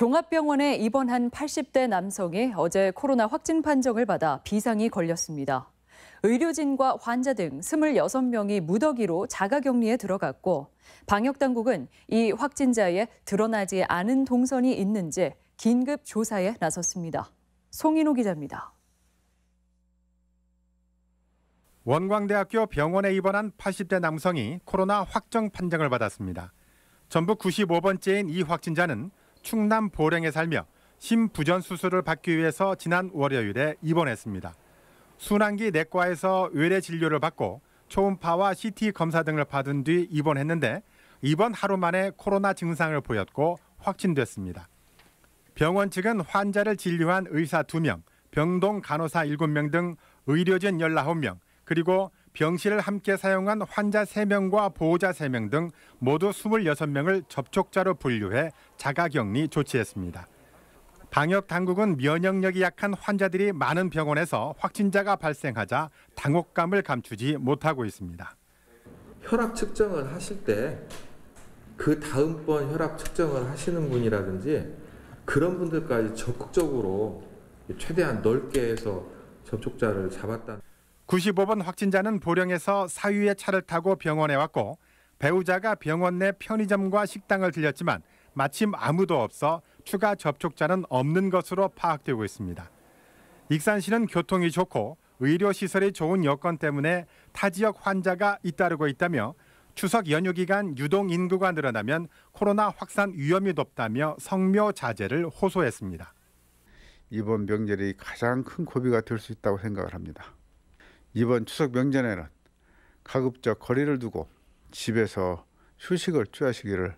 종합병원에 입원한 80대 남성이 어제 코로나 확진 판정을 받아 비상이 걸렸습니다. 의료진과 환자 등 26명이 무더기로 자가격리에 들어갔고 방역당국은 이 확진자의 드러나지 않은 동선이 있는지 긴급 조사에 나섰습니다. 송인호 기자입니다. 원광대학교 병원에 입원한 80대 남성이 코로나 확정 판정을 받았습니다. 전북 95번째인 이 확진자는 충남 보령에 살며 심부전 수술을 받기 위해서 지난 월요일에 입원했습니다. 순환기 내과에서 외래 진료를 받고 초음파와 CT 검사 등을 받은 뒤 입원했는데 입원 하루 만에 코로나 증상을 보였고 확진됐습니다. 병원 측은 환자를 진료한 의사 2명, 병동 간호사 7명 등 의료진 19명, 그리고 병실을 함께 사용한 환자 3명과 보호자 3명 등 모두 26명을 접촉자로 분류해 자가격리 조치했습니다. 방역 당국은 면역력이 약한 환자들이 많은 병원에서 확진자가 발생하자 당혹감을 감추지 못하고 있습니다. 혈압 측정을 하실 때 그 다음번 혈압 측정을 하시는 분이라든지 그런 분들까지 적극적으로 최대한 넓게 해서 접촉자를 잡았다 95번 확진자는 보령에서 사유의 차를 타고 병원에 왔고 배우자가 병원 내 편의점과 식당을 들렸지만 마침 아무도 없어 추가 접촉자는 없는 것으로 파악되고 있습니다. 익산시는 교통이 좋고 의료시설이 좋은 여건 때문에 타 지역 환자가 잇따르고 있다며 추석 연휴 기간 유동 인구가 늘어나면 코로나 확산 위험이 높다며 성묘 자제를 호소했습니다. 이번 명절이 가장 큰 고비가 될 수 있다고 생각을 합니다. 이번 추석 명절에는 가급적 거리를 두고 집에서 휴식을 취하시기를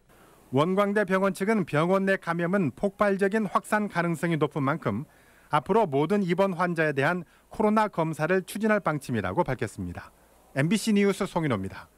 원광대 병원 측은 병원 내 감염은 폭발적인 확산 가능성이 높은 만큼 앞으로 모든 입원 환자에 대한 코로나 검사를 추진할 방침이라고 밝혔습니다. MBC 뉴스 송인호입니다.